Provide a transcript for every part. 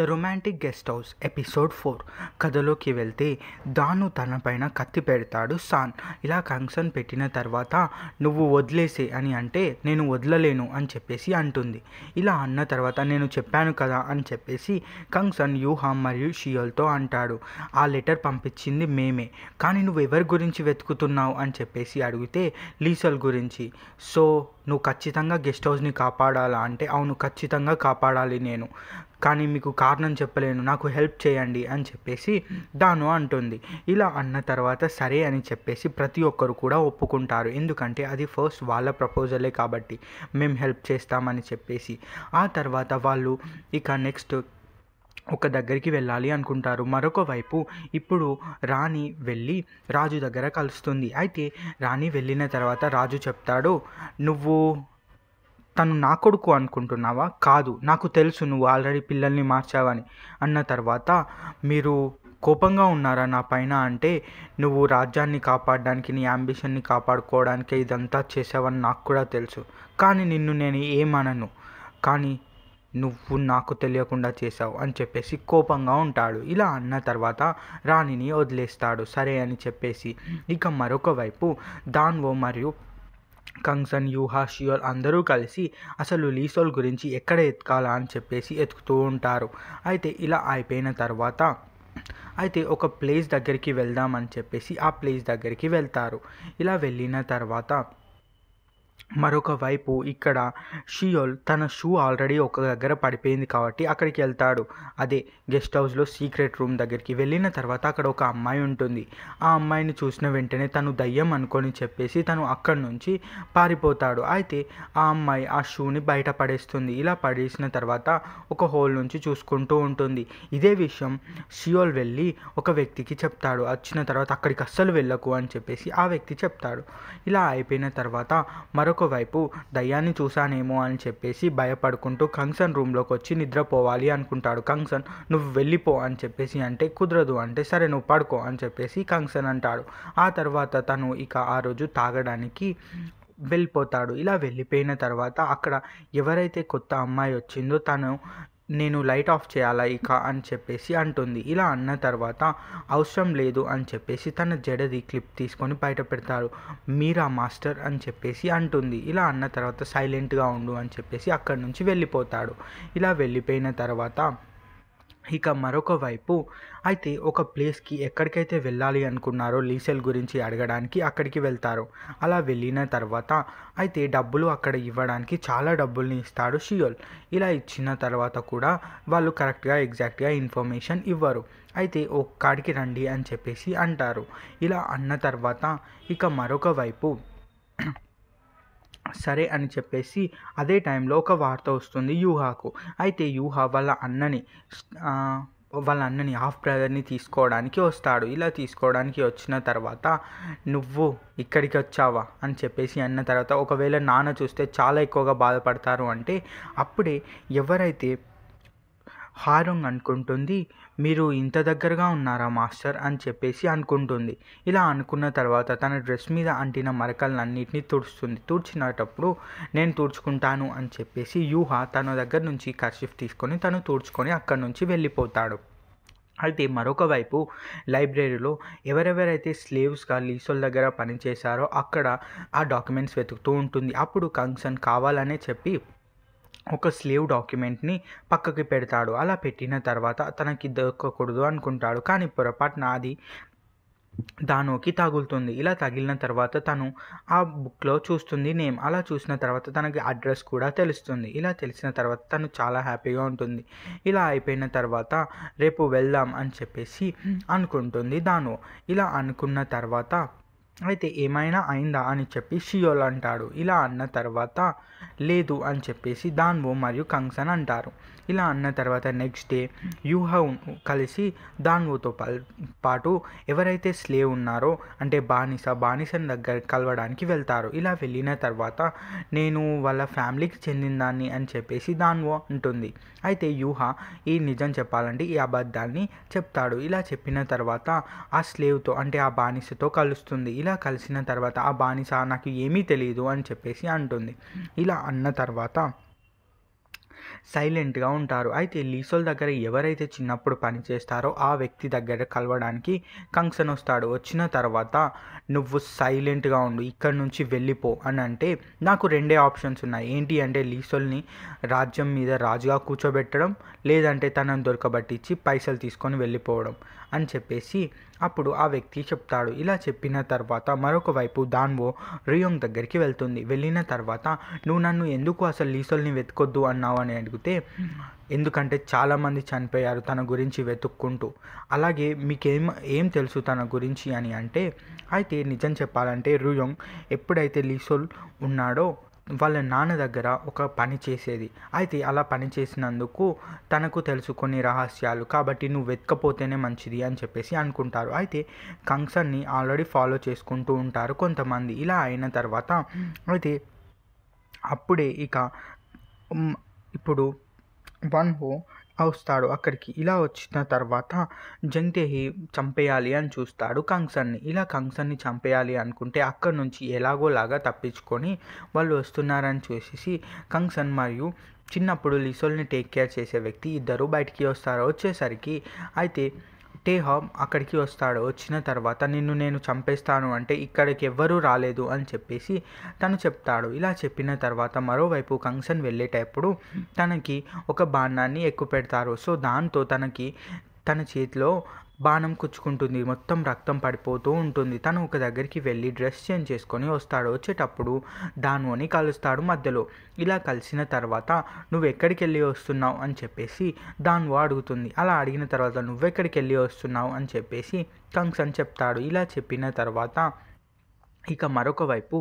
the romantic guest house episode four కథలోకి వెళ్తే దాను తనపైన కత్తి పెడతాడు సాన్ ఇలా కంక్షన్ పెట్టిన తర్వాత నువ్వు వదిలేసే అని అంటే నేను వదలలేను అని చెప్పేసి అంటుంది ఇలా అన్న తర్వాత నేను చెప్పాను కదా అని చెప్పేసి కంక్షన్ యూహా మరియు షియోల్తో అంటాడు ఆ లెటర్ పంపించింది మేమే కానీ నువ్వు ఎవరి గురించి వెతుకుతున్నావు అని చెప్పేసి అడిగితే లీసల్ గురించి సో నువ్వు ఖచ్చితంగా గెస్ట్ హౌస్ని కాపాడాలా అంటే అవును ఖచ్చితంగా కాపాడాలి నేను కానీ మీకు కారణం చెప్పలేను నాకు హెల్ప్ చేయండి అని చెప్పేసి దాను అంటుంది ఇలా అన్న తర్వాత సరే అని చెప్పేసి ప్రతి ఒక్కరు కూడా ఒప్పుకుంటారు ఎందుకంటే అది ఫస్ట్ వాళ్ళ ప్రపోజలే కాబట్టి మేము హెల్ప్ చేస్తామని చెప్పేసి ఆ తర్వాత వాళ్ళు ఇక నెక్స్ట్ ఒక దగ్గరికి వెళ్ళాలి అనుకుంటారు మరొక వైపు ఇప్పుడు రాణి వెళ్ళి రాజు దగ్గర కలుస్తుంది అయితే రాణి వెళ్ళిన తర్వాత రాజు చెప్తాడు నువ్వు తను నా కొడుకు అనుకుంటున్నావా కాదు నాకు తెలుసు నువ్వు ఆల్రెడీ పిల్లల్ని మార్చావని అన్న తర్వాత మీరు కోపంగా ఉన్నారా నా పైన అంటే నువ్వు రాజ్యాన్ని కాపాడడానికి నీ అంబిషన్ని కాపాడుకోవడానికి ఇదంతా చేసావని నాకు కూడా తెలుసు కానీ నిన్ను నేను ఏమనను కానీ నువ్వు నాకు తెలియకుండా చేసావు అని చెప్పేసి కోపంగా ఉంటాడు ఇలా అన్న తర్వాత రాణిని వదిలేస్తాడు సరే అని చెప్పేసి ఇక మరొక వైపు దాన్వో మరియు కంగ్సన్ యూహా షియోల్ అందరూ కలిసి అసలు లీసోల్ గురించి ఎక్కడ ఎతకాలా అని చెప్పేసి ఎతుకుతూ ఉంటారు అయితే ఇలా అయిపోయిన తర్వాత అయితే ఒక ప్లేస్ దగ్గరికి వెళ్దామని చెప్పేసి ఆ ప్లేస్ దగ్గరికి వెళ్తారు ఇలా వెళ్ళిన తర్వాత మరొక వైపు ఇక్కడ షియోల్ తన షూ ఆల్రెడీ ఒక దగ్గర పడిపోయింది కాబట్టి అక్కడికి వెళ్తాడు అదే గెస్ట్ హౌస్లో సీక్రెట్ రూమ్ దగ్గరికి వెళ్ళిన తర్వాత అక్కడ ఒక అమ్మాయి ఉంటుంది ఆ అమ్మాయిని చూసిన వెంటనే తను దయ్యం అనుకొని చెప్పేసి తను అక్కడి నుంచి పారిపోతాడు అయితే ఆ అమ్మాయి ఆ షూని బయట పడేస్తుంది ఇలా పడేసిన తర్వాత ఒక హోల్ నుంచి చూసుకుంటూ ఉంటుంది ఇదే విషయం షియోల్ వెళ్ళి ఒక వ్యక్తికి చెప్తాడు వచ్చిన తర్వాత అక్కడికి అస్సలు వెళ్ళకు అని చెప్పేసి ఆ వ్యక్తి చెప్తాడు ఇలా అయిపోయిన తర్వాత మరో మరొక వైపు దయ్యాన్ని చూశానేమో అని చెప్పేసి భయపడుకుంటూ కంగ్సన్ రూమ్లోకి వచ్చి నిద్రపోవాలి అనుకుంటాడు కంగ్సన్ నువ్వు వెళ్ళిపో అని చెప్పేసి అంటే కుదరదు అంటే సరే నువ్వు పడుకో అని చెప్పేసి కంగ్సన్ అంటాడు ఆ తర్వాత తను ఇక ఆ రోజు తాగడానికి వెళ్ళిపోతాడు ఇలా వెళ్ళిపోయిన తర్వాత అక్కడ ఎవరైతే కొత్త అమ్మాయి వచ్చిందో తను నేను లైట్ ఆఫ్ చేయాలా ఇక అని చెప్పేసి అంటుంది ఇలా అన్న తర్వాత అవసరం లేదు అని చెప్పేసి తన జడది క్లిప్ తీసుకొని బయట పెడతారు మీరా మాస్టర్ అని చెప్పేసి అంటుంది ఇలా అన్న తర్వాత సైలెంట్గా ఉండు అని చెప్పేసి అక్కడి నుంచి వెళ్ళిపోతాడు ఇలా వెళ్ళిపోయిన తర్వాత ఇక మరొక వైపు అయితే ఒక ప్లేస్కి ఎక్కడికైతే వెళ్ళాలి అనుకున్నారో లీసెల్ గురించి అడగడానికి అక్కడికి వెళ్తారు అలా వెళ్ళిన తర్వాత అయితే డబ్బులు అక్కడ ఇవ్వడానికి చాలా డబ్బుల్ని ఇస్తాడు షియోల్ ఇలా ఇచ్చిన తర్వాత కూడా వాళ్ళు కరెక్ట్గా ఎగ్జాక్ట్గా ఇన్ఫర్మేషన్ ఇవ్వరు అయితే ఒక్కడికి రండి అని చెప్పేసి అంటారు ఇలా అన్న తర్వాత ఇక మరొక వైపు సరే అని చెప్పేసి అదే టైంలో ఒక వార్త వస్తుంది యూహాకు అయితే యూహ వాళ్ళ అన్నని వాళ్ళ అన్నని హాఫ్ బ్రదర్ని తీసుకోవడానికి వస్తాడు ఇలా తీసుకోవడానికి వచ్చిన తర్వాత నువ్వు ఇక్కడికి వచ్చావా అని చెప్పేసి అన్న తర్వాత ఒకవేళ నాన్న చూస్తే చాలా ఎక్కువగా బాధపడతారు అంటే అప్పుడే ఎవరైతే హారం అనుకుంటుంది మీరు ఇంత దగ్గరగా ఉన్నారా మాస్టర్ అని చెప్పేసి అనుకుంటుంది ఇలా అనుకున్న తర్వాత తన డ్రెస్ మీద అంటిన అన్నింటినీ తుడుస్తుంది తుడిచినప్పుడు నేను తుడుచుకుంటాను అని చెప్పేసి యూహ తన దగ్గర నుంచి కర్షిఫ్ తీసుకొని తను తుడుచుకొని అక్కడి నుంచి వెళ్ళిపోతాడు అయితే మరొక వైపు లైబ్రరీలో ఎవరెవరైతే స్లేవ్స్గా లీసోల్ దగ్గర పనిచేశారో అక్కడ ఆ డాక్యుమెంట్స్ వెతుకుతూ ఉంటుంది అప్పుడు కంగ్సన్ కావాలనే చెప్పి ఒక స్లేవ్ డాక్యుమెంట్ని పక్కకి పెడతాడు అలా పెట్టిన తర్వాత తనకి దొరకకూడదు అనుకుంటాడు కానీ పొరపాటున అది దానోకి తగులుతుంది ఇలా తగిలిన తర్వాత తను ఆ బుక్లో చూస్తుంది నేమ్ అలా చూసిన తర్వాత తనకి అడ్రస్ కూడా తెలుస్తుంది ఇలా తెలిసిన తర్వాత తను చాలా హ్యాపీగా ఉంటుంది ఇలా అయిపోయిన తర్వాత రేపు వెళ్దాం అని చెప్పేసి అనుకుంటుంది దాను ఇలా అనుకున్న తర్వాత అయితే ఏమైనా అయిందా అని చెప్పి షియోల్ అంటాడు ఇలా అన్న తర్వాత లేదు అని చెప్పేసి దాన్వో మరియు కంగ్సన్ అంటారు ఇలా అన్న తర్వాత నెక్స్ట్ డే యూహ కలిసి దాన్వుతో పాటు ఎవరైతే స్లేవ్ ఉన్నారో అంటే బానిస బానిసని దగ్గర కలవడానికి వెళ్తారు ఇలా వెళ్ళిన తర్వాత నేను వాళ్ళ ఫ్యామిలీకి చెందిన దాన్ని అని చెప్పేసి దాన్వో ఉంటుంది అయితే యూహ ఈ నిజం చెప్పాలంటే ఈ అబద్ధాన్ని చెప్తాడు ఇలా చెప్పిన తర్వాత ఆ స్లేవ్తో అంటే ఆ బానిసతో కలుస్తుంది ఇలా కలిసిన తర్వాత ఆ బానిస నాకు ఏమీ తెలియదు అని చెప్పేసి అంటుంది ఇలా అన్న తర్వాత సైలెంట్గా ఉంటారు అయితే లీసోల్ దగ్గర ఎవరైతే చిన్నప్పుడు పని చేస్తారో ఆ వ్యక్తి దగ్గర కలవడానికి కంక్సన్ వస్తాడు వచ్చిన తర్వాత నువ్వు సైలెంట్గా ఉండు ఇక్కడ నుంచి వెళ్ళిపో అని అంటే నాకు రెండే ఆప్షన్స్ ఉన్నాయి ఏంటి అంటే లీసోల్ని రాజ్యం మీద రాజుగా కూర్చోబెట్టడం లేదంటే తనను దొరకబట్టించి పైసలు తీసుకొని వెళ్ళిపోవడం అని చెప్పేసి అప్పుడు ఆ వ్యక్తి చెప్తాడు ఇలా చెప్పిన తర్వాత మరొక వైపు దాన్వో రియోంగ్ దగ్గరికి వెళ్తుంది వెళ్ళిన తర్వాత నువ్వు నన్ను ఎందుకు అసలు లీసోల్ని వెతుకొద్దు అన్నావు అని అడిగితే ఎందుకంటే చాలామంది చనిపోయారు తన గురించి వెతుక్కుంటూ అలాగే మీకేం ఏం తెలుసు తన గురించి అని అంటే అయితే నిజం చెప్పాలంటే రుయోంగ్ ఎప్పుడైతే లీసోల్ ఉన్నాడో వాళ్ళ నాన్న దగ్గర ఒక పని చేసేది అయితే అలా పని చేసినందుకు తనకు తెలుసు కొన్ని రహస్యాలు కాబట్టి నువ్వు వెతకపోతేనే మంచిది అని చెప్పేసి అనుకుంటారు అయితే కంగ్సన్ని ఆల్రెడీ ఫాలో చేసుకుంటూ ఉంటారు కొంతమంది ఇలా అయిన తర్వాత అయితే అప్పుడే ఇక ఇప్పుడు వన్ హో వస్తాడు అక్కడికి ఇలా వచ్చిన తర్వాత జంగ్దేహి చంపేయాలి అని చూస్తాడు కంగ్సన్ని ఇలా కంగ్సన్ని చంపేయాలి అనుకుంటే అక్కడ నుంచి ఎలాగోలాగా తప్పించుకొని వాళ్ళు వస్తున్నారని చూసేసి కంగ్సన్ మరియు చిన్నప్పుడు లిసోల్ని టేక్ కేర్ చేసే వ్యక్తి ఇద్దరు బయటికి వస్తారు వచ్చేసరికి అయితే టేహామ్ అక్కడికి వస్తాడు వచ్చిన తర్వాత నిన్ను నేను చంపేస్తాను అంటే ఇక్కడికి ఎవ్వరూ రాలేదు అని చెప్పేసి తను చెప్తాడు ఇలా చెప్పిన తర్వాత మరోవైపు కంగ్సన్ వెళ్ళేటప్పుడు తనకి ఒక బాణాన్ని ఎక్కువ పెడతారు సో దాంతో తనకి తన చేతిలో బాణం కుచ్చుకుంటుంది మొత్తం రక్తం పడిపోతూ ఉంటుంది తను ఒక దగ్గరికి వెళ్ళి డ్రెస్ చేంజ్ చేసుకొని వస్తాడు వచ్చేటప్పుడు దానుని కలుస్తాడు మధ్యలో ఇలా కలిసిన తర్వాత నువ్వు ఎక్కడికి వెళ్ళి వస్తున్నావు అని చెప్పేసి దాను అడుగుతుంది అలా అడిగిన తర్వాత నువ్వెక్కడికి వెళ్ళి వస్తున్నావు అని చెప్పేసి కంగ్స్ అని చెప్తాడు ఇలా చెప్పిన తర్వాత ఇక మరొక వైపు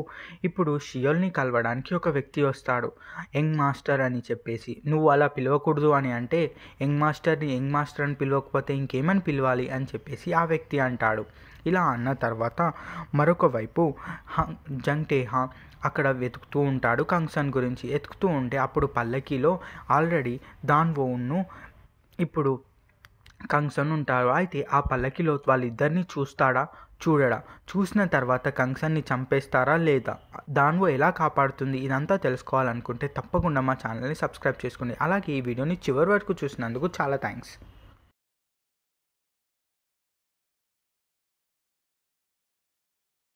ఇప్పుడు షియోల్ని కలవడానికి ఒక వ్యక్తి వస్తాడు యంగ్ మాస్టర్ అని చెప్పేసి నువ్వు అలా పిలవకూడదు అని అంటే యంగ్ మాస్టర్ని యంగ్ మాస్టర్ అని పిలవకపోతే ఇంకేమని పిలవాలి అని చెప్పేసి ఆ వ్యక్తి అంటాడు ఇలా అన్న తర్వాత మరొక వైపు జంగ్టేహా అక్కడ వెతుకుతూ ఉంటాడు కంగ్సన్ గురించి వెతుకుతూ ఉంటే అప్పుడు పల్లకీలో ఆల్రెడీ దాన్వోన్ను ఇప్పుడు కంసన్ ఉంటాడు అయితే ఆ పల్లకిలో వాళ్ళిద్దరిని చూస్తాడా చూడడా చూసిన తర్వాత కంసన్ని చంపేస్తారా లేదా దానిలో ఎలా కాపాడుతుంది ఇదంతా తెలుసుకోవాలనుకుంటే తప్పకుండా మా ఛానల్ని సబ్స్క్రైబ్ చేసుకోండి అలాగే ఈ వీడియోని చివరి వరకు చూసినందుకు చాలా థ్యాంక్స్